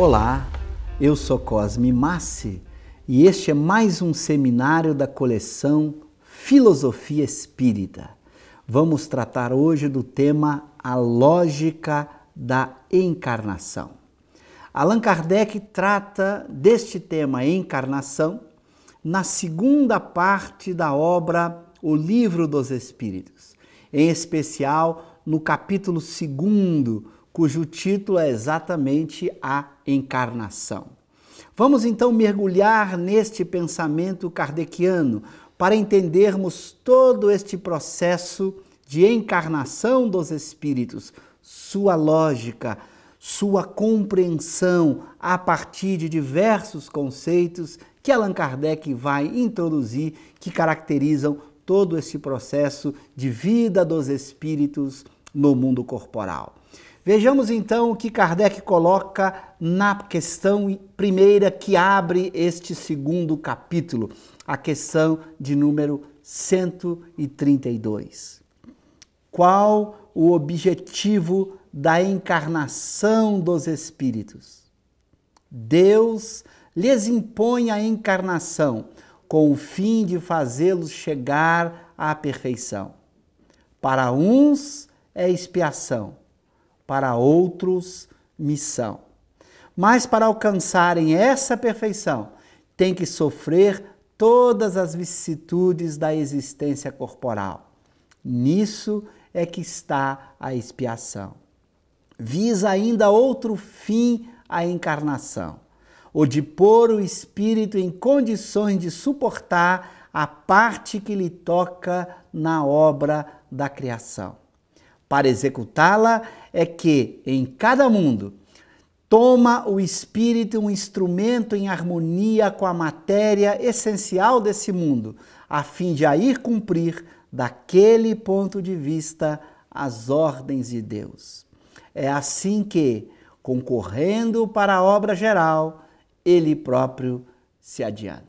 Olá, eu sou Cosme Massi e este é mais um seminário da coleção Filosofia Espírita. Vamos tratar hoje do tema A Lógica da Encarnação. Allan Kardec trata deste tema encarnação na segunda parte da obra O Livro dos Espíritos, em especial no capítulo 2 cujo título é exatamente A Encarnação. Vamos então mergulhar neste pensamento kardeciano para entendermos todo este processo de encarnação dos espíritos, sua lógica, sua compreensão a partir de diversos conceitos que Allan Kardec vai introduzir que caracterizam todo esse processo de vida dos espíritos no mundo corporal. Vejamos então o que Kardec coloca na questão primeira que abre este segundo capítulo, a questão de número 132. Qual o objetivo da encarnação dos espíritos? Deus lhes impõe a encarnação com o fim de fazê-los chegar à perfeição. Para uns é expiação, para outros missão. Mas para alcançarem essa perfeição, tem que sofrer todas as vicissitudes da existência corporal. Nisso é que está a expiação. Visa ainda outro fim a encarnação, o de pôr o espírito em condições de suportar a parte que lhe toca na obra da criação para executá-la é que em cada mundo toma o espírito um instrumento em harmonia com a matéria essencial desse mundo, a fim de aí cumprir daquele ponto de vista as ordens de Deus. É assim que, concorrendo para a obra geral, ele próprio se adianta.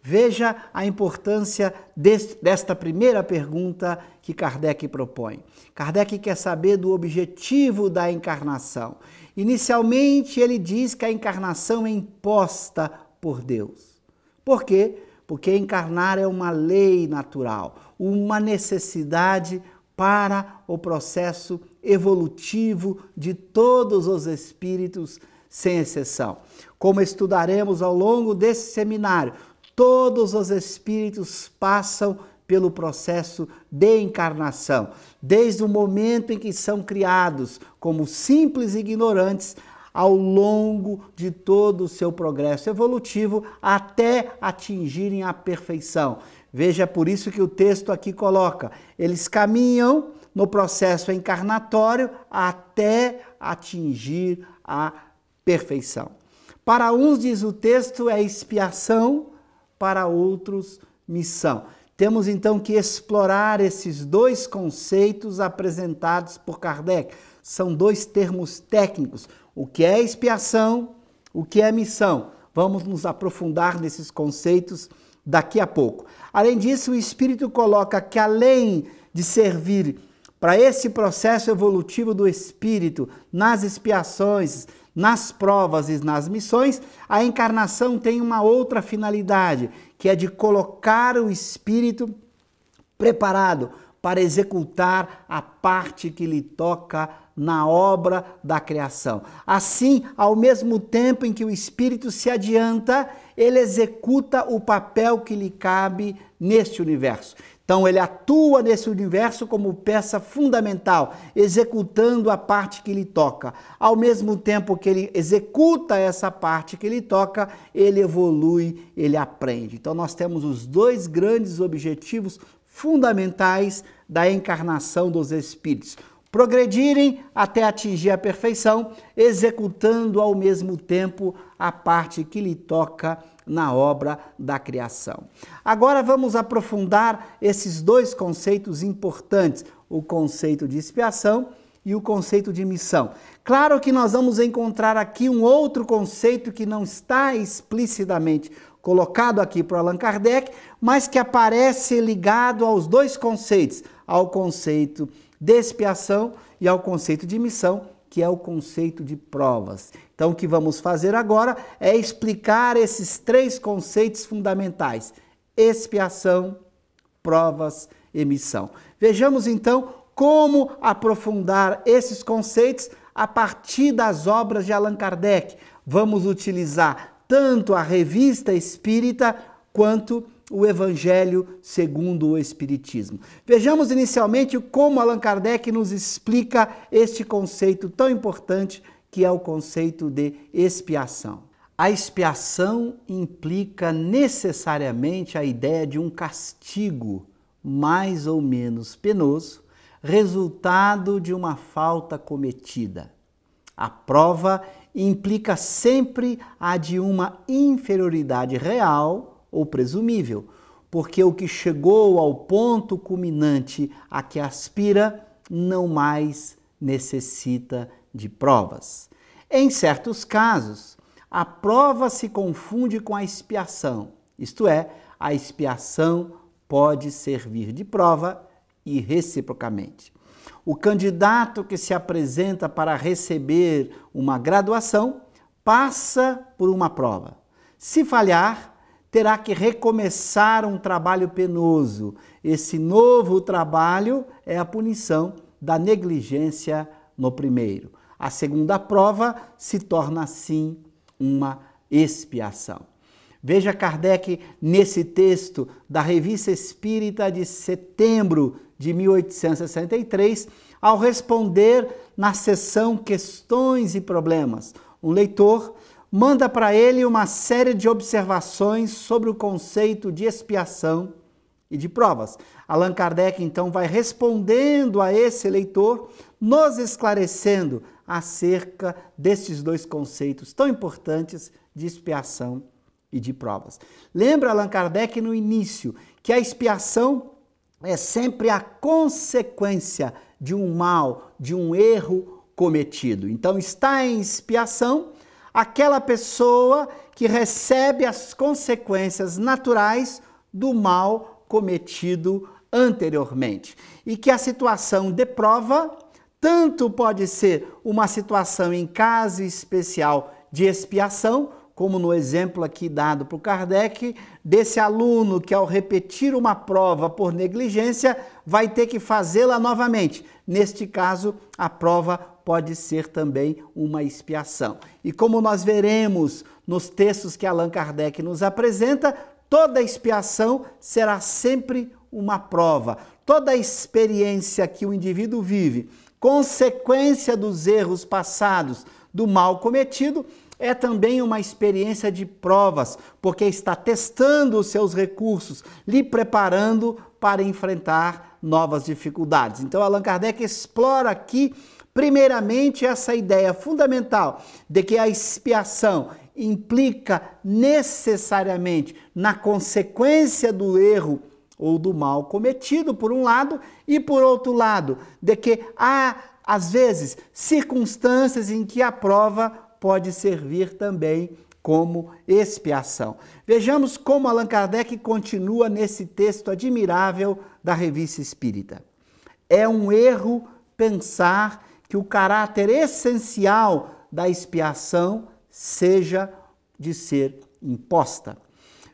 Veja a importância desta primeira pergunta que Kardec propõe. Kardec quer saber do objetivo da encarnação. Inicialmente, ele diz que a encarnação é imposta por Deus. Por quê? Porque encarnar é uma lei natural, uma necessidade para o processo evolutivo de todos os espíritos, sem exceção. Como estudaremos ao longo desse seminário, todos os espíritos passam pelo processo de encarnação, desde o momento em que são criados como simples ignorantes ao longo de todo o seu progresso evolutivo até atingirem a perfeição. Veja é por isso que o texto aqui coloca: eles caminham no processo encarnatório até atingir a perfeição. Para uns, diz o texto, é expiação, para outros, missão. Temos então que explorar esses dois conceitos apresentados por Kardec. São dois termos técnicos: o que é expiação, o que é missão. Vamos nos aprofundar nesses conceitos daqui a pouco. Além disso, o espírito coloca que além de servir para esse processo evolutivo do espírito, nas expiações, nas provas e nas missões, a encarnação tem uma outra finalidade, que é de colocar o espírito preparado para executar a parte que lhe toca na obra da criação. Assim, ao mesmo tempo em que o espírito se adianta, ele executa o papel que lhe cabe neste universo. Então ele atua nesse universo como peça fundamental, executando a parte que lhe toca. Ao mesmo tempo que ele executa essa parte que lhe toca, ele evolui, ele aprende. Então nós temos os dois grandes objetivos fundamentais da encarnação dos espíritos: progredirem até atingir a perfeição, executando ao mesmo tempo a parte que lhe toca na obra da criação. Agora vamos aprofundar esses dois conceitos importantes, o conceito de expiação e o conceito de missão. Claro que nós vamos encontrar aqui um outro conceito que não está explicitamente colocado aqui por Allan Kardec, mas que aparece ligado aos dois conceitos, ao conceito de expiação e ao conceito de missão que é o conceito de provas. Então, o que vamos fazer agora é explicar esses três conceitos fundamentais: expiação, provas, emissão. Vejamos então como aprofundar esses conceitos a partir das obras de Allan Kardec. Vamos utilizar tanto a revista espírita quanto a o Evangelho segundo o Espiritismo. Vejamos inicialmente como Allan Kardec nos explica este conceito tão importante que é o conceito de expiação. A expiação implica necessariamente a ideia de um castigo mais ou menos penoso, resultado de uma falta cometida. A prova implica sempre a de uma inferioridade real ou presumível, porque o que chegou ao ponto culminante a que aspira não mais necessita de provas. Em certos casos, a prova se confunde com a expiação, isto é, a expiação pode servir de prova e reciprocamente. O candidato que se apresenta para receber uma graduação passa por uma prova. Se falhar, terá que recomeçar um trabalho penoso. Esse novo trabalho é a punição da negligência no primeiro. A segunda prova se torna, assim, uma expiação. Veja Kardec nesse texto da Revista Espírita de setembro de 1863, ao responder na sessão Questões e Problemas. Um leitor manda para ele uma série de observações sobre o conceito de expiação e de provas. Allan Kardec então vai respondendo a esse leitor, nos esclarecendo acerca destes dois conceitos tão importantes de expiação e de provas. Lembra Allan Kardec no início que a expiação é sempre a consequência de um mal, de um erro cometido. Então está em expiação aquela pessoa que recebe as consequências naturais do mal cometido anteriormente. E que a situação de prova tanto pode ser uma situação em caso especial de expiação, como no exemplo aqui dado por Kardec, desse aluno que ao repetir uma prova por negligência vai ter que fazê-la novamente. Neste caso, a prova pode ser também uma expiação. E como nós veremos nos textos que Allan Kardec nos apresenta, toda expiação será sempre uma prova. Toda experiência que o indivíduo vive, consequência dos erros passados, do mal cometido, é também uma experiência de provas, porque está testando os seus recursos, lhe preparando para enfrentar novas dificuldades. Então, Allan Kardec explora aqui Primeiramente, essa ideia fundamental de que a expiação implica necessariamente na consequência do erro ou do mal cometido, por um lado, e por outro lado, de que há, às vezes, circunstâncias em que a prova pode servir também como expiação. Vejamos como Allan Kardec continua nesse texto admirável da Revista Espírita. É um erro pensar que o caráter essencial da expiação seja de ser imposta.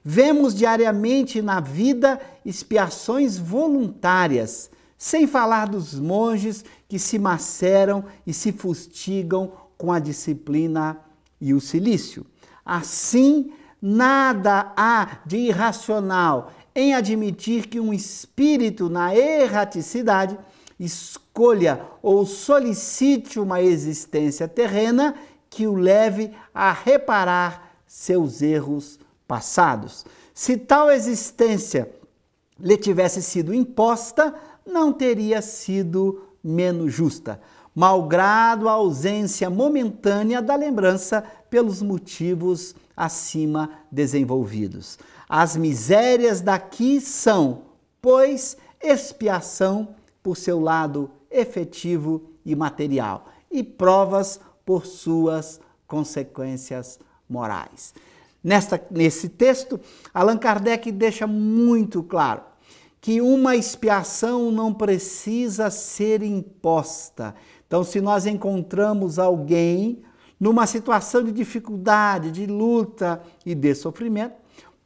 Vemos diariamente na vida expiações voluntárias, sem falar dos monges que se maceram e se fustigam com a disciplina e o silício. Assim, nada há de irracional em admitir que um espírito na erraticidade escolha ou solicite uma existência terrena que o leve a reparar seus erros passados. Se tal existência lhe tivesse sido imposta, não teria sido menos justa, malgrado a ausência momentânea da lembrança pelos motivos acima desenvolvidos. As misérias daqui são, pois, expiação por seu lado efetivo e material, e provas por suas consequências morais. Nesta, nesse texto, Allan Kardec deixa muito claro que uma expiação não precisa ser imposta. Então, se nós encontramos alguém numa situação de dificuldade, de luta e de sofrimento,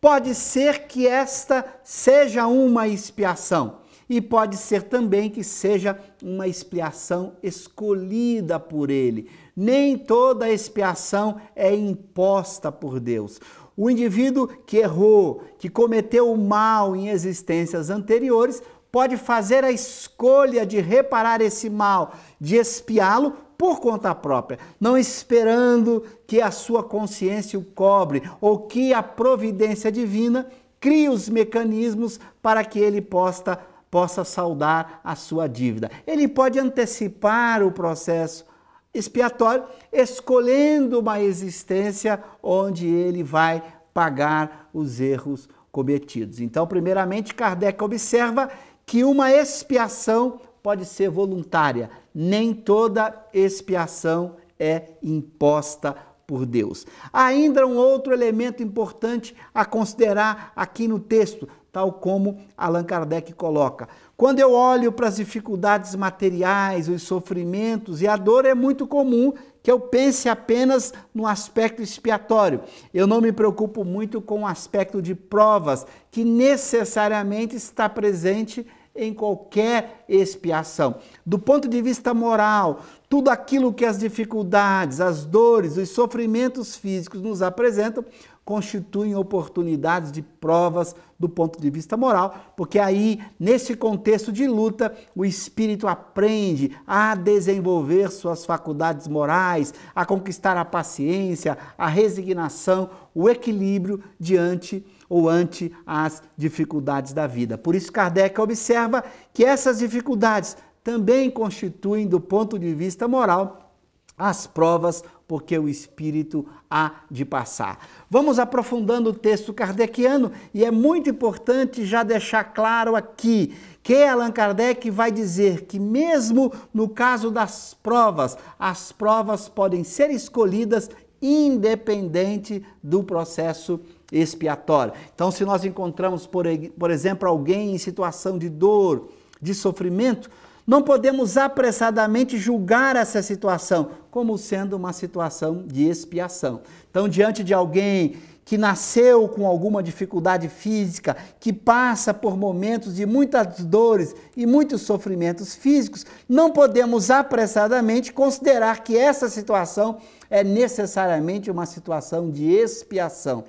pode ser que esta seja uma expiação e pode ser também que seja uma expiação escolhida por ele. Nem toda expiação é imposta por Deus. O indivíduo que errou, que cometeu o mal em existências anteriores, pode fazer a escolha de reparar esse mal, de expiá-lo por conta própria, não esperando que a sua consciência o cobre ou que a providência divina crie os mecanismos para que ele possa possa saldar a sua dívida. Ele pode antecipar o processo expiatório, escolhendo uma existência onde ele vai pagar os erros cometidos. Então, primeiramente, Kardec observa que uma expiação pode ser voluntária, nem toda expiação é imposta por Deus. Há ainda um outro elemento importante a considerar aqui no texto tal como Allan Kardec coloca. Quando eu olho para as dificuldades materiais, os sofrimentos e a dor, é muito comum que eu pense apenas no aspecto expiatório. Eu não me preocupo muito com o aspecto de provas, que necessariamente está presente em qualquer expiação. Do ponto de vista moral, tudo aquilo que as dificuldades, as dores, os sofrimentos físicos nos apresentam constituem oportunidades de provas do ponto de vista moral, porque aí, nesse contexto de luta, o espírito aprende a desenvolver suas faculdades morais, a conquistar a paciência, a resignação, o equilíbrio diante ou ante as dificuldades da vida. Por isso, Kardec observa que essas dificuldades também constituem, do ponto de vista moral, as provas porque o espírito há de passar. Vamos aprofundando o texto kardeciano e é muito importante já deixar claro aqui que Allan Kardec vai dizer que, mesmo no caso das provas, as provas podem ser escolhidas independente do processo expiatório. Então, se nós encontramos, por, por exemplo, alguém em situação de dor, de sofrimento, não podemos apressadamente julgar essa situação como sendo uma situação de expiação. Então, diante de alguém que nasceu com alguma dificuldade física, que passa por momentos de muitas dores e muitos sofrimentos físicos, não podemos apressadamente considerar que essa situação é necessariamente uma situação de expiação.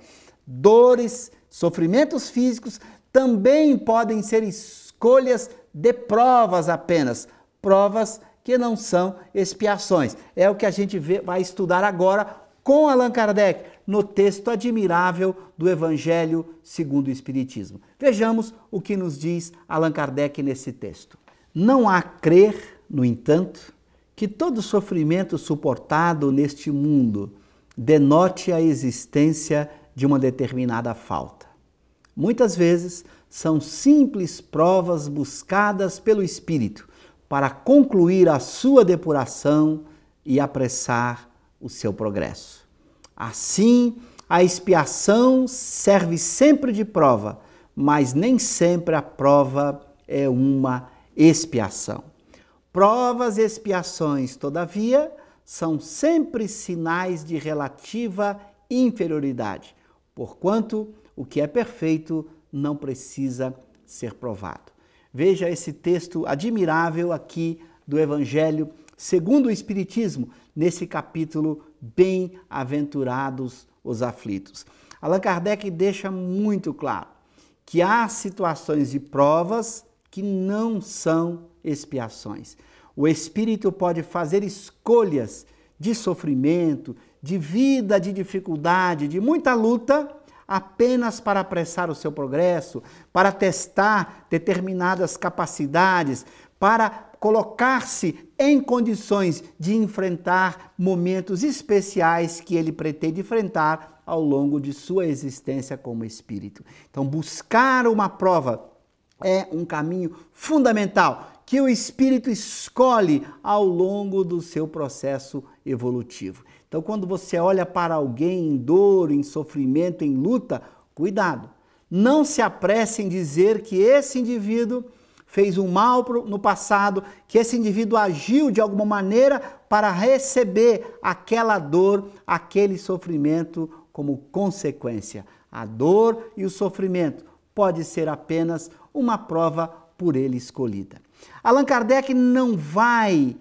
Dores, sofrimentos físicos também podem ser escolhas de provas apenas, provas que não são expiações. É o que a gente vai estudar agora com Allan Kardec no texto admirável do Evangelho segundo o Espiritismo. Vejamos o que nos diz Allan Kardec nesse texto. Não há crer, no entanto, que todo sofrimento suportado neste mundo denote a existência de uma determinada falta. Muitas vezes, são simples provas buscadas pelo Espírito para concluir a sua depuração e apressar o seu progresso. Assim, a expiação serve sempre de prova, mas nem sempre a prova é uma expiação. Provas e expiações, todavia, são sempre sinais de relativa inferioridade, porquanto o que é perfeito não precisa ser provado. Veja esse texto admirável aqui do Evangelho segundo o Espiritismo, nesse capítulo Bem-aventurados os aflitos. Allan Kardec deixa muito claro que há situações de provas que não são expiações. O espírito pode fazer escolhas de sofrimento, de vida de dificuldade, de muita luta, apenas para apressar o seu progresso, para testar determinadas capacidades, para colocar-se em condições de enfrentar momentos especiais que ele pretende enfrentar ao longo de sua existência como espírito. Então, buscar uma prova é um caminho fundamental que o espírito escolhe ao longo do seu processo evolutivo. Então, quando você olha para alguém em dor, em sofrimento, em luta, cuidado. Não se apresse em dizer que esse indivíduo fez um mal no passado, que esse indivíduo agiu de alguma maneira para receber aquela dor, aquele sofrimento como consequência. A dor e o sofrimento pode ser apenas uma prova por ele escolhida. Allan Kardec não vai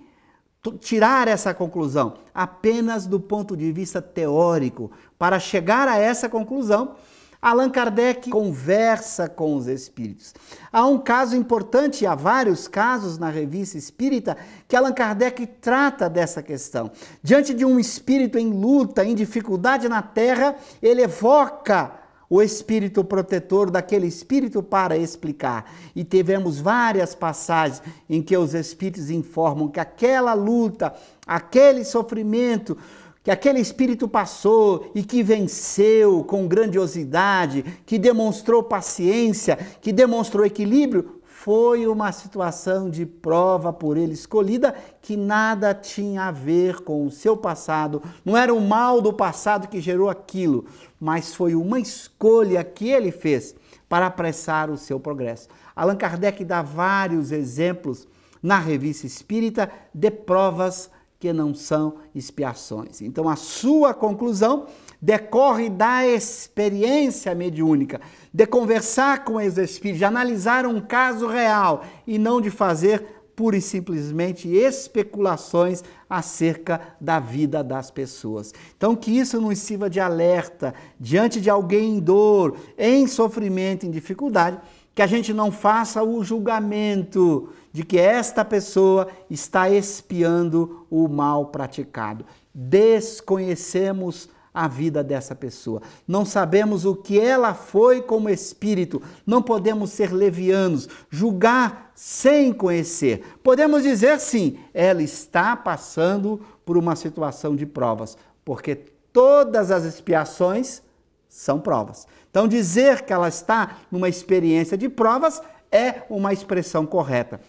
tirar essa conclusão apenas do ponto de vista teórico. Para chegar a essa conclusão, Allan Kardec conversa com os espíritos. Há um caso importante, há vários casos na revista espírita, que Allan Kardec trata dessa questão. Diante de um espírito em luta, em dificuldade na terra, ele evoca o espírito protetor daquele espírito para explicar. E tivemos várias passagens em que os espíritos informam que aquela luta, aquele sofrimento que aquele espírito passou e que venceu com grandiosidade, que demonstrou paciência, que demonstrou equilíbrio, foi uma situação de prova por ele escolhida que nada tinha a ver com o seu passado, não era o mal do passado que gerou aquilo, mas foi uma escolha que ele fez para apressar o seu progresso. Allan Kardec dá vários exemplos na Revista Espírita de provas que não são expiações. Então, a sua conclusão decorre da experiência mediúnica, de conversar com os espíritos, de analisar um caso real e não de fazer pura e simplesmente especulações acerca da vida das pessoas. Então, que isso nos sirva de alerta diante de alguém em dor, em sofrimento, em dificuldade, que a gente não faça o julgamento de que esta pessoa está espiando o mal praticado. Desconhecemos a vida dessa pessoa. Não sabemos o que ela foi como espírito. Não podemos ser levianos, julgar sem conhecer. Podemos dizer sim, ela está passando por uma situação de provas, porque todas as expiações são provas. Então dizer que ela está numa experiência de provas é uma expressão correta.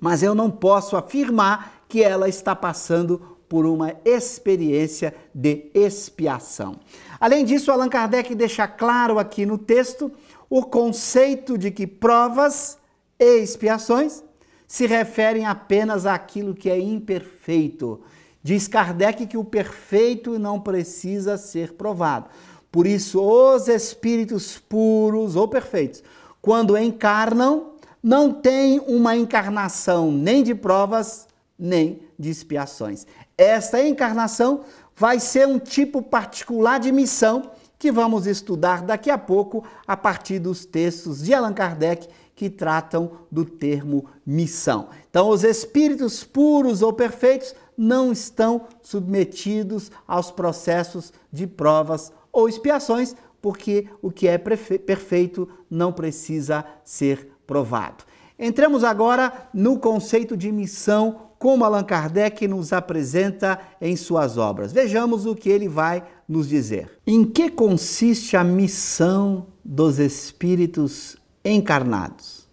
Mas eu não posso afirmar que ela está passando por uma experiência de expiação. Além disso, Allan Kardec deixa claro aqui no texto o conceito de que provas e expiações se referem apenas àquilo que é imperfeito. Diz Kardec que o perfeito não precisa ser provado. Por isso, os espíritos puros ou perfeitos, quando encarnam, não têm uma encarnação nem de provas, nem de expiações. Esta encarnação vai ser um tipo particular de missão que vamos estudar daqui a pouco a partir dos textos de Allan Kardec que tratam do termo missão. Então, os espíritos puros ou perfeitos não estão submetidos aos processos de provas ou expiações, porque o que é perfeito não precisa ser provado. Entramos agora no conceito de missão como Allan Kardec nos apresenta em suas obras. Vejamos o que ele vai nos dizer. Em que consiste a missão dos espíritos encarnados?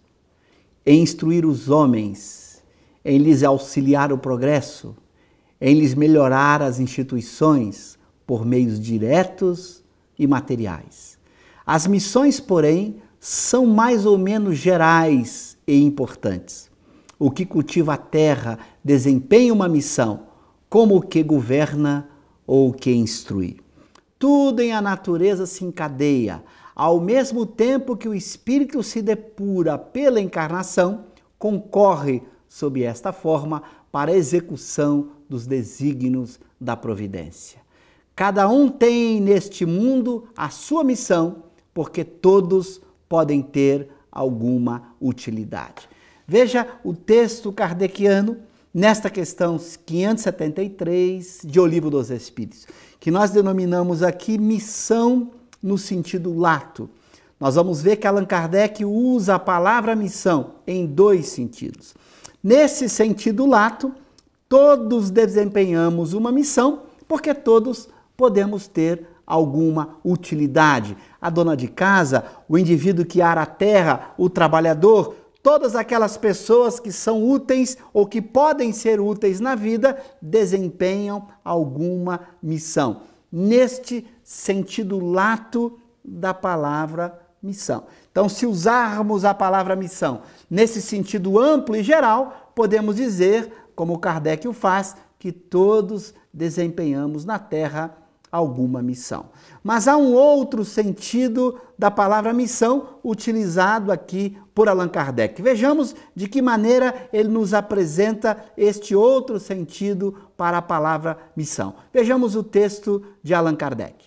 Em instruir os homens, em lhes auxiliar o progresso, em lhes melhorar as instituições por meios diretos e materiais. As missões, porém, são mais ou menos gerais e importantes. O que cultiva a terra desempenha uma missão, como o que governa ou o que instrui. Tudo em a natureza se encadeia. Ao mesmo tempo que o espírito se depura pela encarnação, concorre sob esta forma para a execução dos desígnios da providência. Cada um tem neste mundo a sua missão, porque todos podem ter alguma utilidade. Veja o texto kardeciano nesta questão 573 de O Livro dos Espíritos, que nós denominamos aqui missão no sentido lato. Nós vamos ver que Allan Kardec usa a palavra missão em dois sentidos. Nesse sentido lato, todos desempenhamos uma missão, porque todos podemos ter alguma utilidade. A dona de casa, o indivíduo que ara a terra, o trabalhador, todas aquelas pessoas que são úteis ou que podem ser úteis na vida desempenham alguma missão. Neste sentido lato da palavra missão. Então, se usarmos a palavra missão nesse sentido amplo e geral, podemos dizer, como Kardec o faz, que todos desempenhamos na terra alguma missão. Mas há um outro sentido da palavra missão utilizado aqui por Allan Kardec. Vejamos de que maneira ele nos apresenta este outro sentido para a palavra missão. Vejamos o texto de Allan Kardec.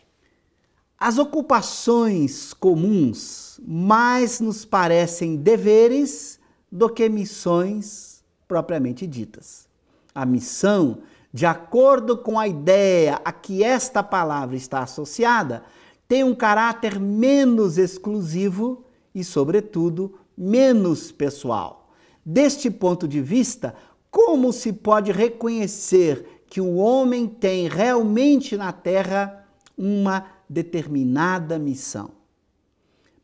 As ocupações comuns mais nos parecem deveres do que missões propriamente ditas. A missão de acordo com a ideia a que esta palavra está associada, tem um caráter menos exclusivo e, sobretudo, menos pessoal. Deste ponto de vista, como se pode reconhecer que o homem tem realmente na Terra uma determinada missão?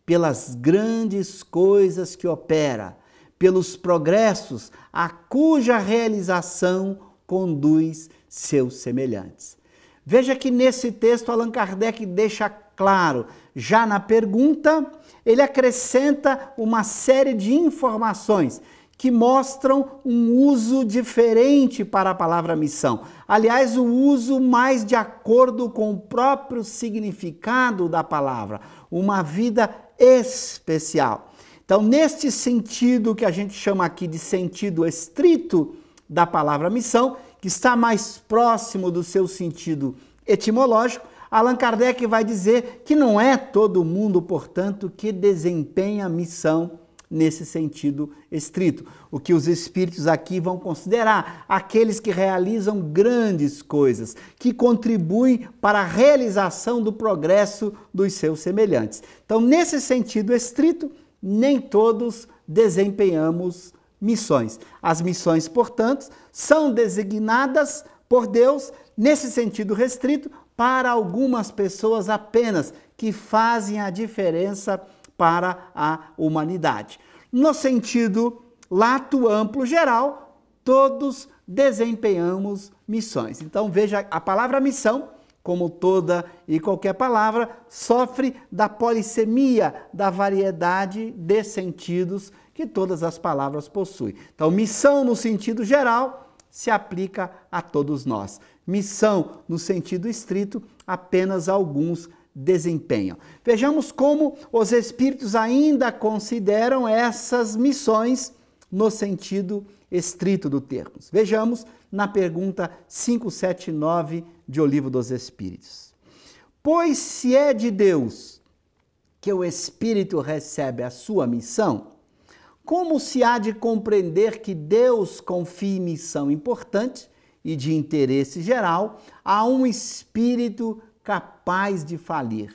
Pelas grandes coisas que opera, pelos progressos a cuja realização conduz seus semelhantes. Veja que nesse texto Allan Kardec deixa claro, já na pergunta, ele acrescenta uma série de informações que mostram um uso diferente para a palavra missão. Aliás, o uso mais de acordo com o próprio significado da palavra, uma vida especial. Então, neste sentido que a gente chama aqui de sentido estrito, da palavra missão, que está mais próximo do seu sentido etimológico, Allan Kardec vai dizer que não é todo mundo, portanto, que desempenha a missão nesse sentido estrito. O que os espíritos aqui vão considerar aqueles que realizam grandes coisas, que contribuem para a realização do progresso dos seus semelhantes. Então, nesse sentido estrito, nem todos desempenhamos missões. As missões, portanto, são designadas por Deus, nesse sentido restrito, para algumas pessoas apenas, que fazem a diferença para a humanidade. No sentido lato amplo geral, todos desempenhamos missões. Então veja, a palavra missão, como toda e qualquer palavra, sofre da polissemia, da variedade de sentidos que todas as palavras possuem. Então, missão no sentido geral se aplica a todos nós. Missão no sentido estrito, apenas alguns desempenham. Vejamos como os espíritos ainda consideram essas missões no sentido estrito do termo. Vejamos na pergunta 579 de O Livro dos Espíritos. Pois se é de Deus que o espírito recebe a sua missão, como se há de compreender que Deus confie missão importante e de interesse geral a um espírito capaz de falir?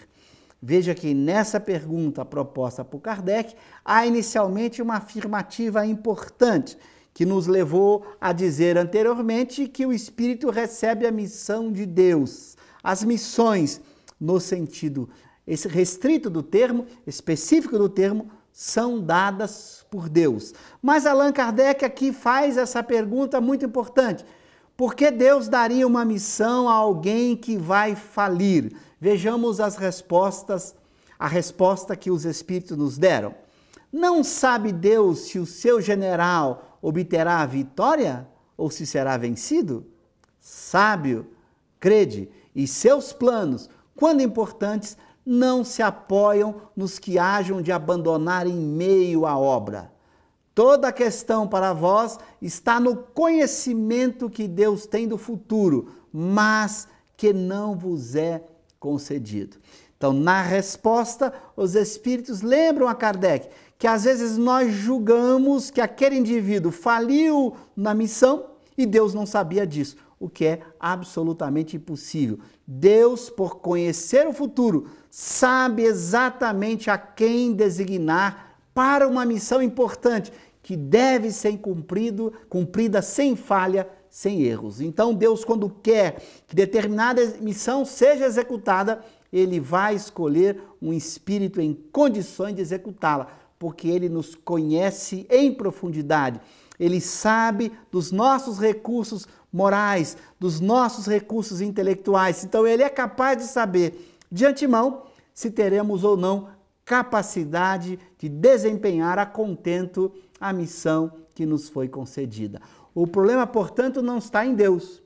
Veja que nessa pergunta proposta por Kardec, há inicialmente uma afirmativa importante que nos levou a dizer anteriormente que o espírito recebe a missão de Deus. As missões, no sentido restrito do termo, específico do termo, são dadas por Deus. Mas Allan Kardec aqui faz essa pergunta muito importante. Por que Deus daria uma missão a alguém que vai falir? Vejamos as respostas, a resposta que os espíritos nos deram. Não sabe Deus se o seu general obterá a vitória ou se será vencido? Sábio, crede, e seus planos, quando importantes, não se apoiam nos que hajam de abandonar em meio à obra. Toda a questão para vós está no conhecimento que Deus tem do futuro, mas que não vos é concedido. Então, na resposta, os espíritos lembram a Kardec que às vezes nós julgamos que aquele indivíduo faliu na missão e Deus não sabia disso, o que é absolutamente impossível. Deus, por conhecer o futuro, sabe exatamente a quem designar para uma missão importante que deve ser cumprido, cumprida sem falha, sem erros. Então Deus quando quer que determinada missão seja executada, ele vai escolher um espírito em condições de executá-la, porque ele nos conhece em profundidade. Ele sabe dos nossos recursos morais, dos nossos recursos intelectuais. Então ele é capaz de saber de antemão se teremos ou não capacidade de desempenhar a contento a missão que nos foi concedida. O problema, portanto, não está em Deus,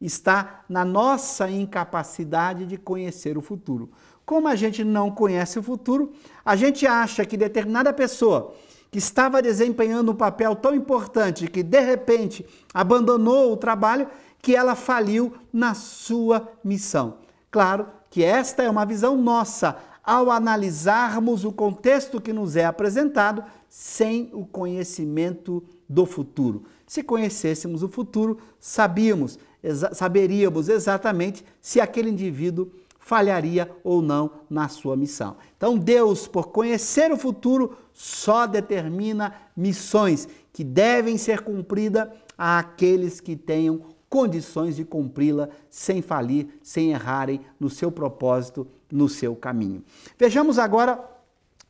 está na nossa incapacidade de conhecer o futuro. Como a gente não conhece o futuro, a gente acha que determinada pessoa que estava desempenhando um papel tão importante que de repente abandonou o trabalho, que ela faliu na sua missão. Claro que esta é uma visão nossa ao analisarmos o contexto que nos é apresentado sem o conhecimento do futuro. Se conhecêssemos o futuro, sabíamos, exa saberíamos exatamente se aquele indivíduo falharia ou não na sua missão. Então, Deus, por conhecer o futuro, só determina missões que devem ser cumpridas àqueles que tenham condições de cumpri-la sem falir, sem errarem no seu propósito, no seu caminho. Vejamos agora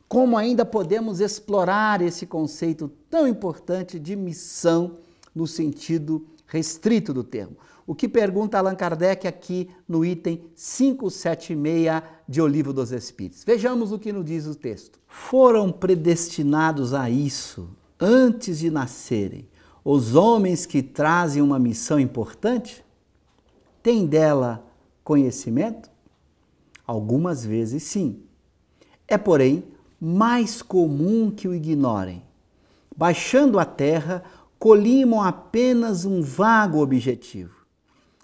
como ainda podemos explorar esse conceito tão importante de missão no sentido restrito do termo. O que pergunta Allan Kardec aqui no item 576 de O Livro dos Espíritos. Vejamos o que nos diz o texto. Foram predestinados a isso antes de nascerem, os homens que trazem uma missão importante têm dela conhecimento? Algumas vezes sim. É, porém, mais comum que o ignorem. Baixando a terra, colimam apenas um vago objetivo.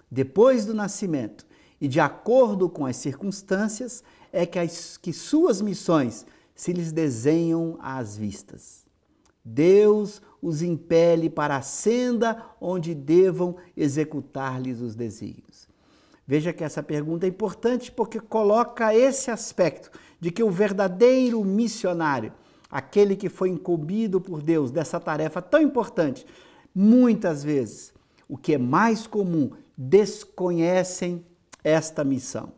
Depois do nascimento e de acordo com as circunstâncias, é que, as, que suas missões se lhes desenham às vistas. Deus os impele para a senda onde devam executar-lhes os desígnios. Veja que essa pergunta é importante porque coloca esse aspecto de que o verdadeiro missionário, aquele que foi incumbido por Deus dessa tarefa tão importante, muitas vezes, o que é mais comum, desconhecem esta missão.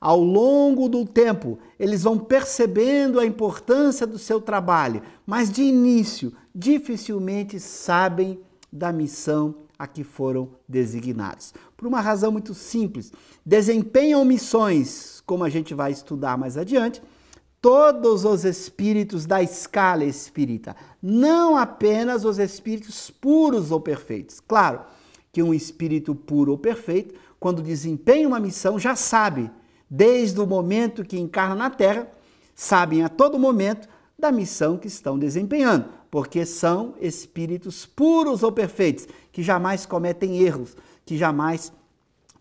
Ao longo do tempo, eles vão percebendo a importância do seu trabalho, mas de início dificilmente sabem da missão a que foram designados. Por uma razão muito simples, desempenham missões, como a gente vai estudar mais adiante, todos os espíritos da escala espírita, não apenas os espíritos puros ou perfeitos. Claro que um espírito puro ou perfeito, quando desempenha uma missão, já sabe, desde o momento que encarna na Terra, sabem a todo momento da missão que estão desempenhando porque são espíritos puros ou perfeitos, que jamais cometem erros, que jamais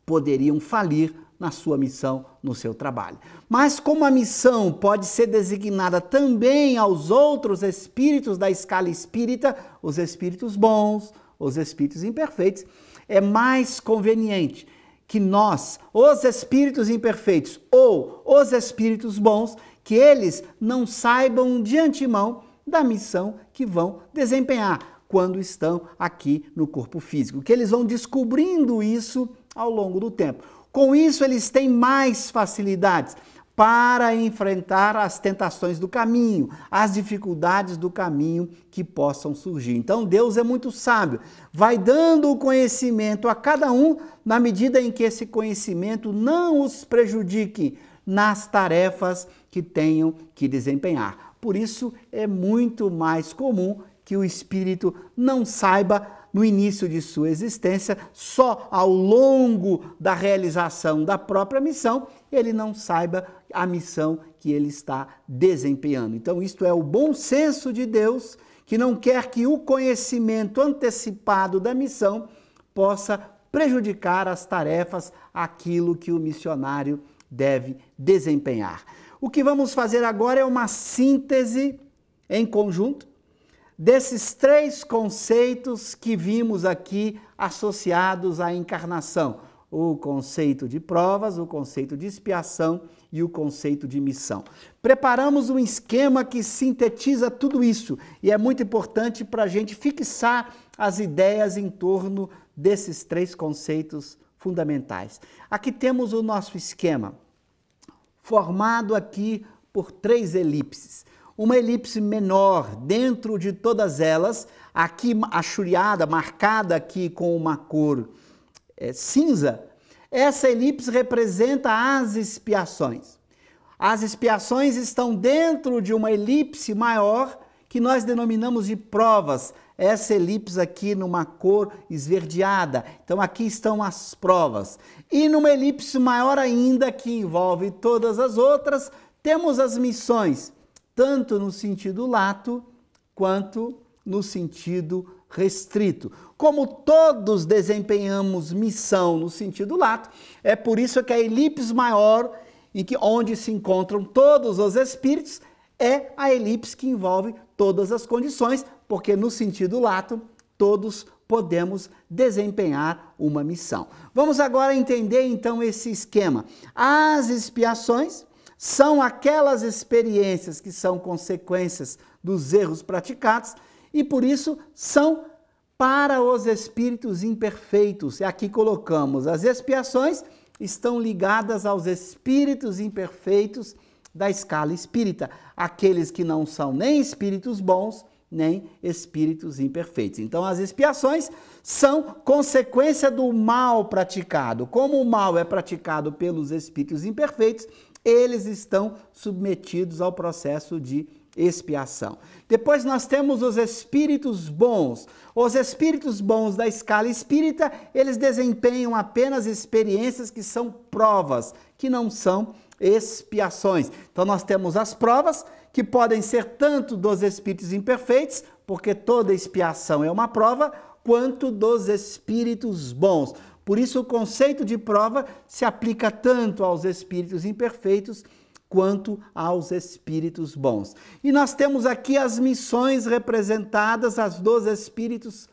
poderiam falir na sua missão, no seu trabalho. Mas como a missão pode ser designada também aos outros espíritos da escala espírita, os espíritos bons, os espíritos imperfeitos, é mais conveniente que nós, os espíritos imperfeitos ou os espíritos bons, que eles não saibam de antemão da missão que vão desempenhar quando estão aqui no corpo físico, que eles vão descobrindo isso ao longo do tempo. Com isso, eles têm mais facilidades para enfrentar as tentações do caminho, as dificuldades do caminho que possam surgir. Então Deus é muito sábio, vai dando o conhecimento a cada um na medida em que esse conhecimento não os prejudique nas tarefas que tenham que desempenhar. Por isso é muito mais comum que o espírito não saiba no início de sua existência, só ao longo da realização da própria missão, ele não saiba a missão que ele está desempenhando. Então, isto é o bom senso de Deus, que não quer que o conhecimento antecipado da missão possa prejudicar as tarefas, aquilo que o missionário deve desempenhar. O que vamos fazer agora é uma síntese em conjunto desses três conceitos que vimos aqui associados à encarnação: o conceito de provas, o conceito de expiação e o conceito de missão. Preparamos um esquema que sintetiza tudo isso e é muito importante para a gente fixar as ideias em torno desses três conceitos fundamentais. Aqui temos o nosso esquema formado aqui por três elipses. Uma elipse menor dentro de todas elas, aqui achuriada, marcada aqui com uma cor é, cinza, essa elipse representa as expiações. As expiações estão dentro de uma elipse maior que nós denominamos de provas. Essa elipse aqui numa cor esverdeada. Então aqui estão as provas. E numa elipse maior ainda, que envolve todas as outras, temos as missões, tanto no sentido lato quanto no sentido restrito. Como todos desempenhamos missão no sentido lato, é por isso que a elipse maior, em que onde se encontram todos os espíritos, é a elipse que envolve todas as condições, porque no sentido lato, todos podemos desempenhar uma missão. Vamos agora entender então esse esquema. As expiações são aquelas experiências que são consequências dos erros praticados e por isso são para os espíritos imperfeitos. E aqui colocamos as expiações estão ligadas aos espíritos imperfeitos da escala espírita, aqueles que não são nem espíritos bons, nem espíritos imperfeitos. Então, as expiações são consequência do mal praticado. Como o mal é praticado pelos espíritos imperfeitos, eles estão submetidos ao processo de expiação. Depois nós temos os espíritos bons. Os espíritos bons da escala espírita, eles desempenham apenas experiências que são provas, que não são expiações. Então nós temos as provas que podem ser tanto dos espíritos imperfeitos, porque toda expiação é uma prova, quanto dos espíritos bons. Por isso o conceito de prova se aplica tanto aos espíritos imperfeitos quanto aos espíritos bons. E nós temos aqui as missões representadas as dos espíritos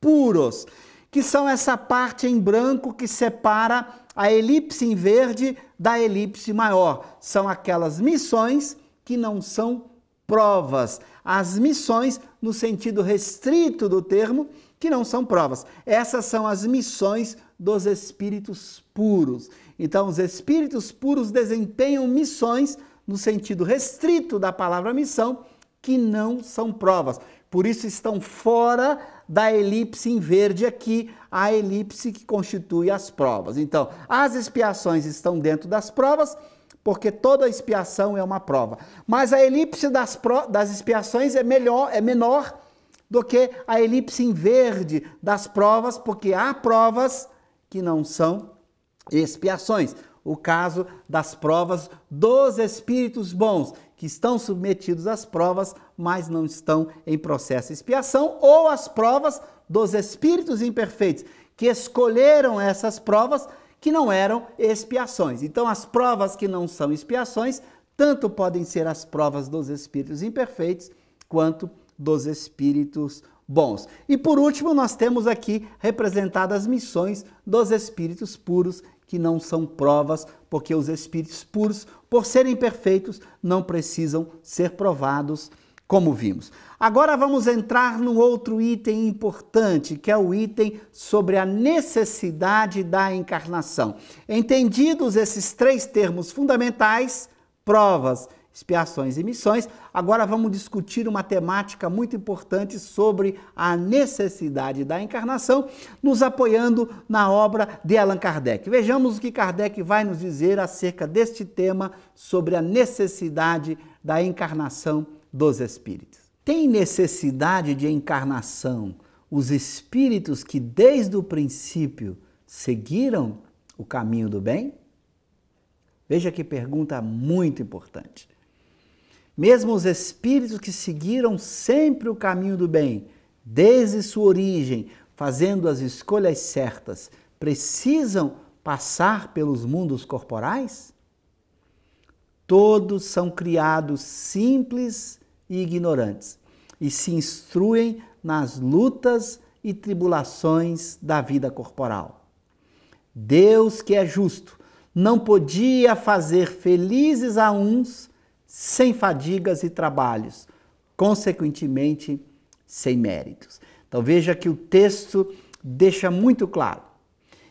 puros que são essa parte em branco que separa a elipse em verde da elipse maior. São aquelas missões que não são provas. As missões, no sentido restrito do termo, que não são provas. Essas são as missões dos espíritos puros. Então, os espíritos puros desempenham missões, no sentido restrito da palavra missão, que não são provas por isso estão fora da elipse em verde aqui, a elipse que constitui as provas. Então, as expiações estão dentro das provas, porque toda expiação é uma prova. Mas a elipse das, das expiações é, melhor, é menor do que a elipse em verde das provas, porque há provas que não são expiações. O caso das provas dos espíritos bons, que estão submetidos às provas mas não estão em processo de expiação, ou as provas dos espíritos imperfeitos, que escolheram essas provas que não eram expiações. Então, as provas que não são expiações, tanto podem ser as provas dos espíritos imperfeitos, quanto dos espíritos bons. E por último, nós temos aqui representadas as missões dos espíritos puros, que não são provas, porque os espíritos puros, por serem perfeitos, não precisam ser provados como vimos. Agora vamos entrar no outro item importante, que é o item sobre a necessidade da encarnação. Entendidos esses três termos fundamentais, provas, expiações e missões, agora vamos discutir uma temática muito importante sobre a necessidade da encarnação, nos apoiando na obra de Allan Kardec. Vejamos o que Kardec vai nos dizer acerca deste tema sobre a necessidade da encarnação dos espíritos. Tem necessidade de encarnação os espíritos que desde o princípio seguiram o caminho do bem? Veja que pergunta muito importante. Mesmo os espíritos que seguiram sempre o caminho do bem, desde sua origem, fazendo as escolhas certas, precisam passar pelos mundos corporais? Todos são criados simples e ignorantes, e se instruem nas lutas e tribulações da vida corporal. Deus, que é justo, não podia fazer felizes a uns sem fadigas e trabalhos, consequentemente, sem méritos. Então veja que o texto deixa muito claro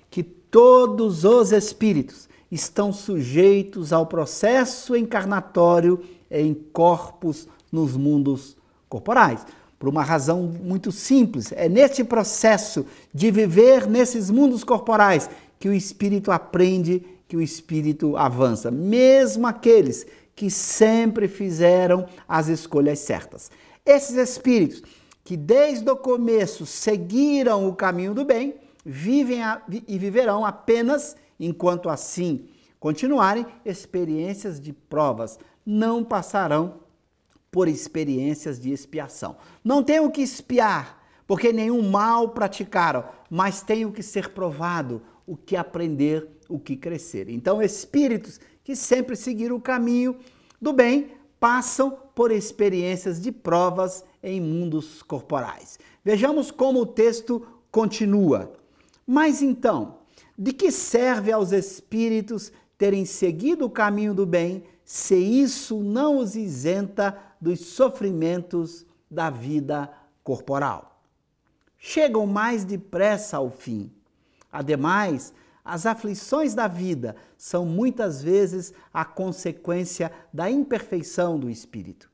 que todos os espíritos estão sujeitos ao processo encarnatório em corpos nos mundos corporais. Por uma razão muito simples, é neste processo de viver nesses mundos corporais que o espírito aprende, que o espírito avança, mesmo aqueles que sempre fizeram as escolhas certas. Esses espíritos que desde o começo seguiram o caminho do bem, vivem a, e viverão apenas, enquanto assim continuarem, experiências de provas. Não passarão por experiências de expiação. Não tenho que espiar, porque nenhum mal praticaram, mas tenho que ser provado, o que aprender, o que crescer. Então, espíritos que sempre seguiram o caminho do bem passam por experiências de provas em mundos corporais. Vejamos como o texto continua. Mas então, de que serve aos espíritos terem seguido o caminho do bem se isso não os isenta dos sofrimentos da vida corporal. Chegam mais depressa ao fim. Ademais, as aflições da vida são muitas vezes a consequência da imperfeição do espírito.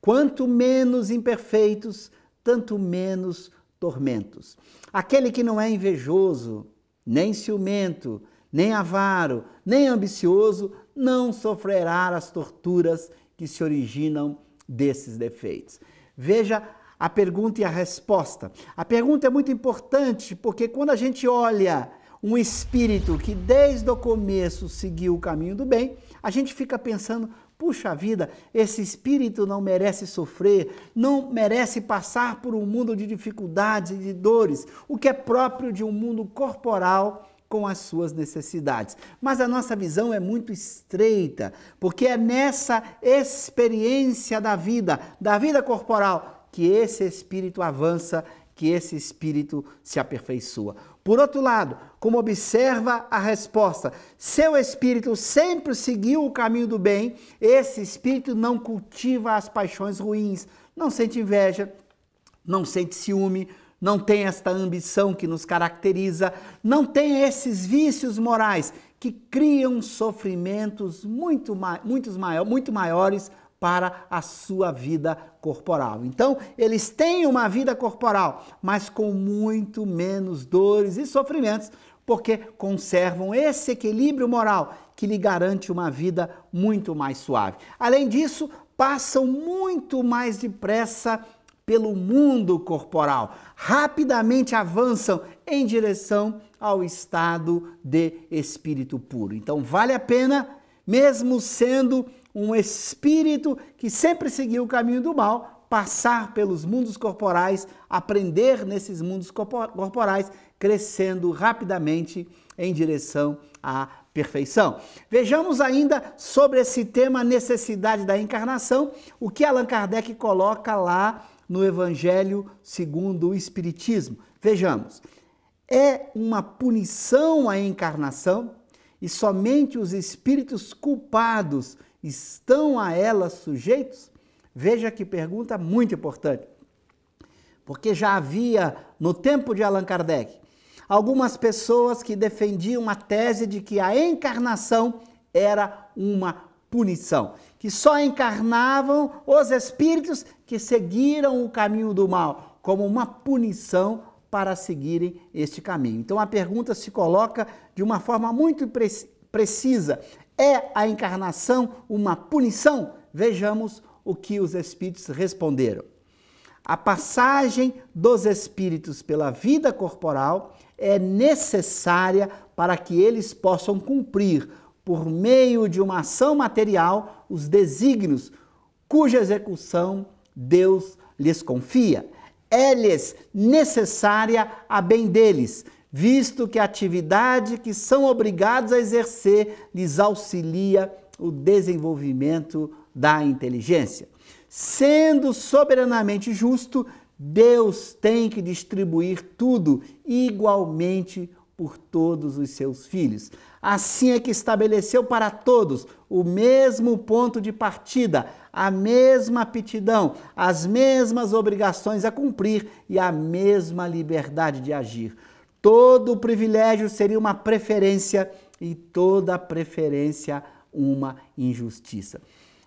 Quanto menos imperfeitos, tanto menos tormentos. Aquele que não é invejoso, nem ciumento, nem avaro, nem ambicioso, não sofrerá as torturas que se originam desses defeitos. Veja a pergunta e a resposta. A pergunta é muito importante porque quando a gente olha um espírito que desde o começo seguiu o caminho do bem, a gente fica pensando: puxa vida, esse espírito não merece sofrer, não merece passar por um mundo de dificuldades e de dores, o que é próprio de um mundo corporal com as suas necessidades. Mas a nossa visão é muito estreita, porque é nessa experiência da vida, da vida corporal, que esse espírito avança, que esse espírito se aperfeiçoa. Por outro lado, como observa a resposta, seu espírito sempre seguiu o caminho do bem, esse espírito não cultiva as paixões ruins, não sente inveja, não sente ciúme, não tem esta ambição que nos caracteriza, não tem esses vícios morais que criam sofrimentos muito, muitos muito maiores para a sua vida corporal. Então, eles têm uma vida corporal, mas com muito menos dores e sofrimentos, porque conservam esse equilíbrio moral que lhe garante uma vida muito mais suave. Além disso, passam muito mais depressa pelo mundo corporal, rapidamente avançam em direção ao estado de espírito puro. Então vale a pena, mesmo sendo um espírito que sempre seguiu o caminho do mal, passar pelos mundos corporais, aprender nesses mundos corporais, crescendo rapidamente em direção à perfeição. Vejamos ainda sobre esse tema necessidade da encarnação, o que Allan Kardec coloca lá no Evangelho segundo o Espiritismo. Vejamos, é uma punição a encarnação e somente os espíritos culpados estão a ela sujeitos? Veja que pergunta muito importante. Porque já havia, no tempo de Allan Kardec, algumas pessoas que defendiam a tese de que a encarnação era uma punição, que só encarnavam os espíritos que seguiram o caminho do mal, como uma punição para seguirem este caminho. Então a pergunta se coloca de uma forma muito precisa: é a encarnação uma punição? Vejamos o que os espíritos responderam. A passagem dos espíritos pela vida corporal é necessária para que eles possam cumprir, por meio de uma ação material, os desígnios cuja execução Deus lhes confia. É-lhes necessária a bem deles, visto que a atividade que são obrigados a exercer lhes auxilia o desenvolvimento da inteligência. Sendo soberanamente justo, Deus tem que distribuir tudo igualmente por todos os seus filhos. Assim é que estabeleceu para todos o mesmo ponto de partida, a mesma aptidão, as mesmas obrigações a cumprir e a mesma liberdade de agir. Todo privilégio seria uma preferência e toda preferência uma injustiça.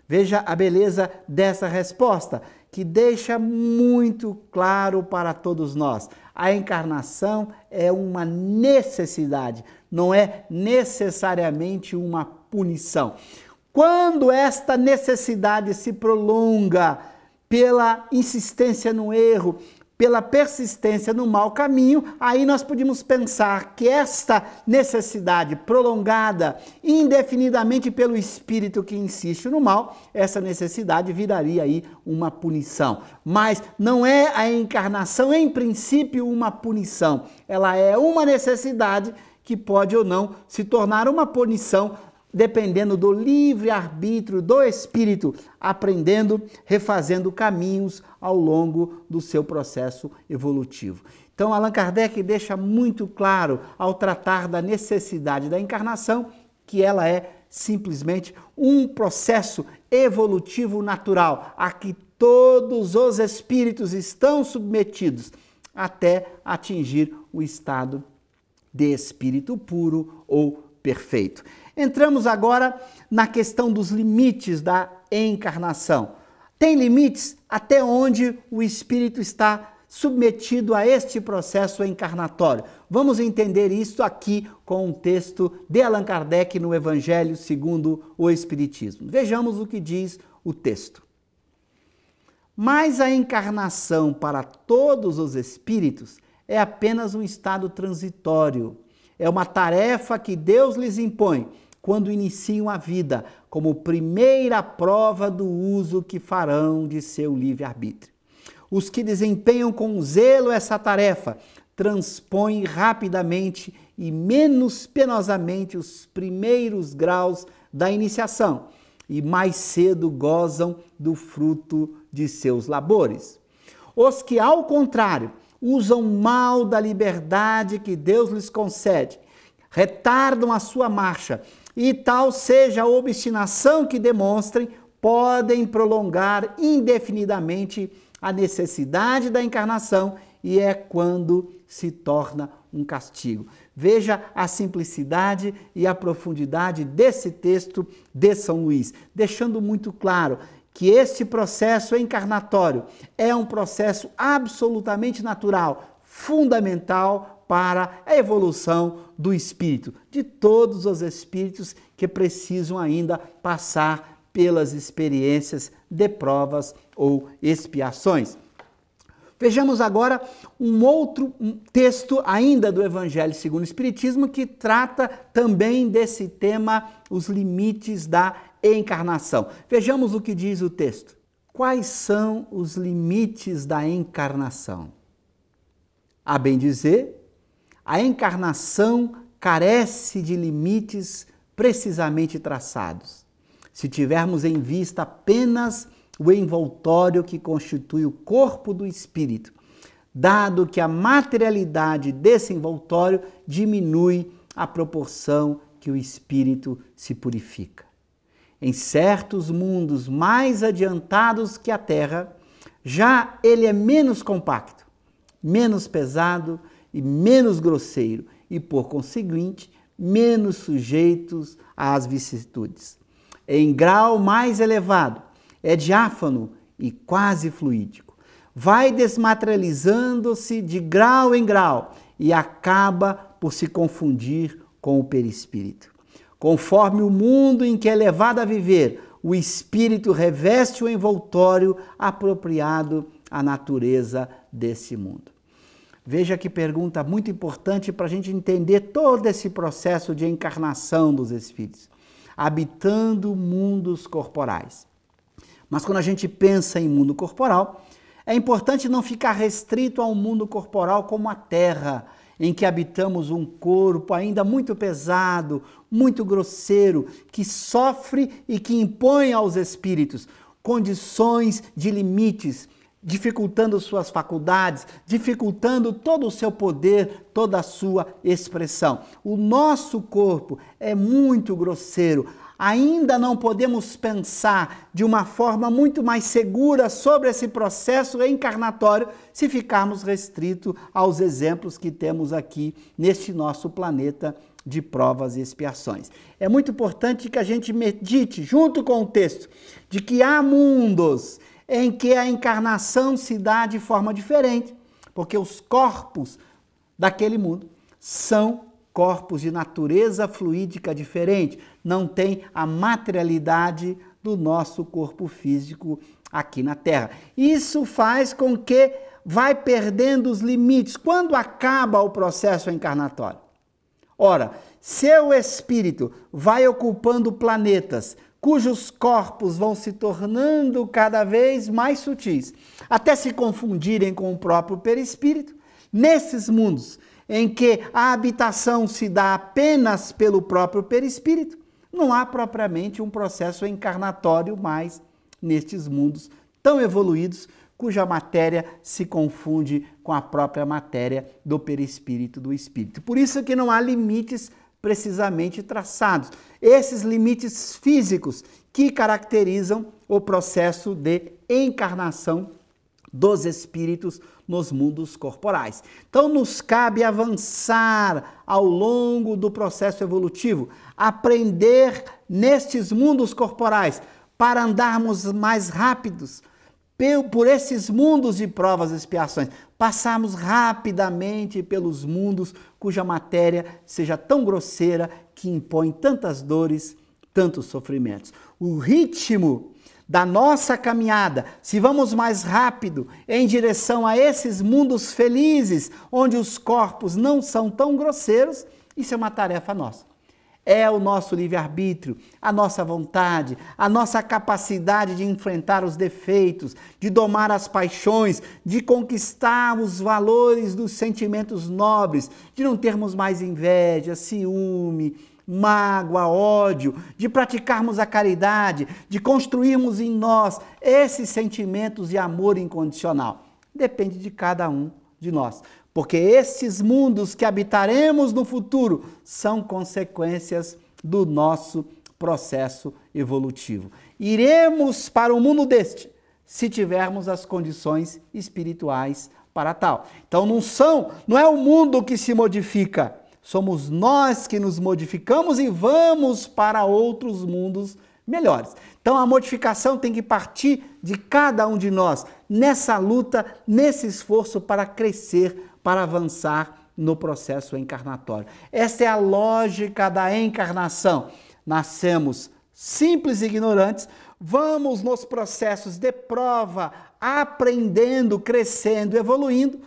Veja a beleza dessa resposta, que deixa muito claro para todos nós. A encarnação é uma necessidade, não é necessariamente uma punição. Quando esta necessidade se prolonga pela insistência no erro, pela persistência no mau caminho, aí nós podemos pensar que esta necessidade prolongada indefinidamente pelo espírito que insiste no mal, essa necessidade viraria aí uma punição. Mas não é a encarnação em princípio uma punição, ela é uma necessidade que pode ou não se tornar uma punição dependendo do livre arbítrio do espírito, aprendendo, refazendo caminhos ao longo do seu processo evolutivo. Então, Allan Kardec deixa muito claro ao tratar da necessidade da encarnação que ela é simplesmente um processo evolutivo natural a que todos os espíritos estão submetidos até atingir o estado de espírito puro ou perfeito. Entramos agora na questão dos limites da encarnação. Tem limites até onde o espírito está submetido a este processo encarnatório. Vamos entender isso aqui com um texto de Allan Kardec no Evangelho segundo o Espiritismo. Vejamos o que diz o texto. Mas a encarnação para todos os espíritos é apenas um estado transitório. É uma tarefa que Deus lhes impõe quando iniciam a vida, como primeira prova do uso que farão de seu livre-arbítrio. Os que desempenham com zelo essa tarefa transpõem rapidamente e menos penosamente os primeiros graus da iniciação e mais cedo gozam do fruto de seus labores. Os que, ao contrário, usam mal da liberdade que Deus lhes concede, retardam a sua marcha e tal seja a obstinação que demonstrem, podem prolongar indefinidamente a necessidade da encarnação e é quando se torna um castigo. Veja a simplicidade e a profundidade desse texto de São Luís, deixando muito claro que este processo encarnatório é um processo absolutamente natural, fundamental para a evolução do Espírito, de todos os espíritos que precisam ainda passar pelas experiências de provas ou expiações. Vejamos agora um outro texto ainda do Evangelho segundo o Espiritismo que trata também desse tema, os limites da encarnação. Vejamos o que diz o texto. Quais são os limites da encarnação? A bem dizer, a encarnação carece de limites precisamente traçados. Se tivermos em vista apenas o envoltório que constitui o corpo do espírito, dado que a materialidade desse envoltório diminui à proporção que o espírito se purifica. Em certos mundos mais adiantados que a Terra, já ele é menos compacto, menos pesado, e menos grosseiro, e por conseguinte, menos sujeitos às vicissitudes. Em grau mais elevado, é diáfano e quase fluídico. Vai desmaterializando-se de grau em grau e acaba por se confundir com o perispírito. Conforme o mundo em que é levado a viver, o espírito reveste o envoltório apropriado à natureza desse mundo. Veja que pergunta muito importante para a gente entender todo esse processo de encarnação dos espíritos, habitando mundos corporais. Mas quando a gente pensa em mundo corporal, é importante não ficar restrito ao mundo corporal como a Terra, em que habitamos um corpo ainda muito pesado, muito grosseiro, que sofre e que impõe aos espíritos condições de limites, dificultando suas faculdades, dificultando todo o seu poder, toda a sua expressão. O nosso corpo é muito grosseiro. Ainda não podemos pensar de uma forma muito mais segura sobre esse processo encarnatório se ficarmos restrito aos exemplos que temos aqui neste nosso planeta de provas e expiações. É muito importante que a gente medite junto com o texto de que há mundos em que a encarnação se dá de forma diferente, porque os corpos daquele mundo são corpos de natureza fluídica diferente, não tem a materialidade do nosso corpo físico aqui na Terra. Isso faz com que vai perdendo os limites. Quando acaba o processo encarnatório? Ora, seu espírito vai ocupando planetas cujos corpos vão se tornando cada vez mais sutis, até se confundirem com o próprio perispírito, nesses mundos em que a habitação se dá apenas pelo próprio perispírito, não há propriamente um processo encarnatório mais nestes mundos tão evoluídos cuja matéria se confunde com a própria matéria do perispírito do espírito. Por isso que não há limites precisamente traçados esses limites físicos que caracterizam o processo de encarnação dos espíritos nos mundos corporais. Então, nos cabe avançar ao longo do processo evolutivo, aprender nestes mundos corporais para andarmos mais rápidos, por esses mundos de provas e expiações, passarmos rapidamente pelos mundos cuja matéria seja tão grosseira que impõe tantas dores, tantos sofrimentos. O ritmo da nossa caminhada, se vamos mais rápido em direção a esses mundos felizes, onde os corpos não são tão grosseiros, isso é uma tarefa nossa é o nosso livre-arbítrio, a nossa vontade, a nossa capacidade de enfrentar os defeitos, de domar as paixões, de conquistar os valores dos sentimentos nobres, de não termos mais inveja, ciúme, mágoa, ódio, de praticarmos a caridade, de construirmos em nós esses sentimentos de amor incondicional. Depende de cada um de nós porque esses mundos que habitaremos no futuro são consequências do nosso processo evolutivo. Iremos para o mundo deste se tivermos as condições espirituais para tal. Então não são, não é o mundo que se modifica, somos nós que nos modificamos e vamos para outros mundos melhores. Então a modificação tem que partir de cada um de nós nessa luta, nesse esforço para crescer para avançar no processo encarnatório. Essa é a lógica da encarnação. Nascemos simples e ignorantes, vamos nos processos de prova, aprendendo, crescendo, evoluindo.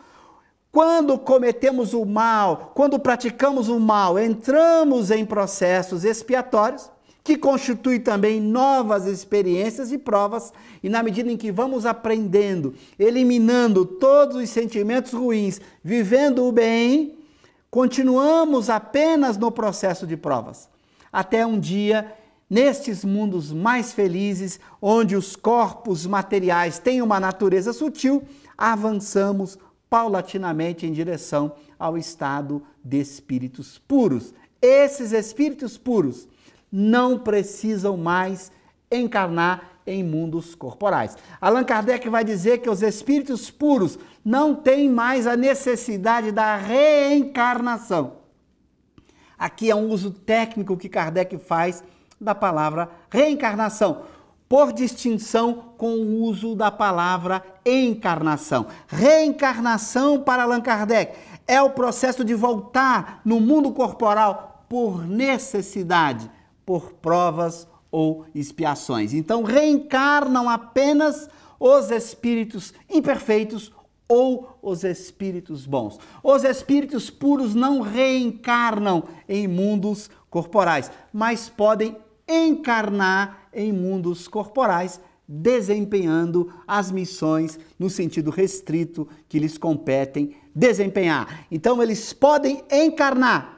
Quando cometemos o mal, quando praticamos o mal, entramos em processos expiatórios que constitui também novas experiências e provas, e na medida em que vamos aprendendo, eliminando todos os sentimentos ruins, vivendo o bem, continuamos apenas no processo de provas. Até um dia, nestes mundos mais felizes, onde os corpos materiais têm uma natureza sutil, avançamos paulatinamente em direção ao estado de espíritos puros. Esses espíritos puros não precisam mais encarnar em mundos corporais. Allan Kardec vai dizer que os espíritos puros não têm mais a necessidade da reencarnação. Aqui é um uso técnico que Kardec faz da palavra reencarnação, por distinção com o uso da palavra encarnação. Reencarnação para Allan Kardec é o processo de voltar no mundo corporal por necessidade por provas ou expiações. Então, reencarnam apenas os espíritos imperfeitos ou os espíritos bons. Os espíritos puros não reencarnam em mundos corporais, mas podem encarnar em mundos corporais, desempenhando as missões no sentido restrito que lhes competem desempenhar. Então, eles podem encarnar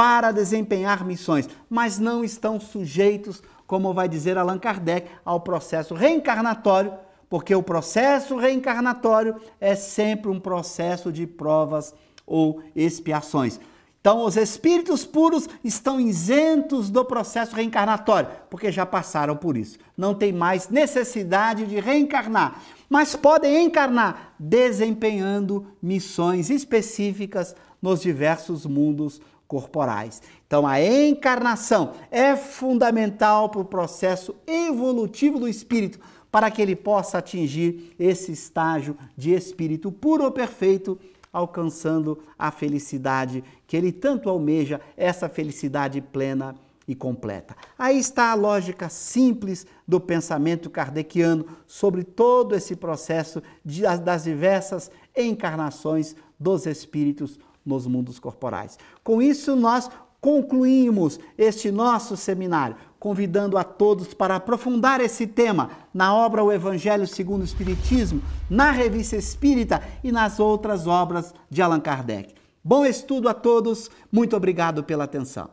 para desempenhar missões, mas não estão sujeitos, como vai dizer Allan Kardec, ao processo reencarnatório, porque o processo reencarnatório é sempre um processo de provas ou expiações. Então, os espíritos puros estão isentos do processo reencarnatório, porque já passaram por isso. Não tem mais necessidade de reencarnar, mas podem encarnar desempenhando missões específicas nos diversos mundos corporais. Então, a encarnação é fundamental para o processo evolutivo do espírito, para que ele possa atingir esse estágio de espírito puro ou perfeito, alcançando a felicidade que ele tanto almeja, essa felicidade plena e completa. Aí está a lógica simples do pensamento kardeciano sobre todo esse processo de, das diversas encarnações dos espíritos nos mundos corporais. Com isso, nós concluímos este nosso seminário, convidando a todos para aprofundar esse tema na obra O Evangelho segundo o Espiritismo, na Revista Espírita e nas outras obras de Allan Kardec. Bom estudo a todos, muito obrigado pela atenção.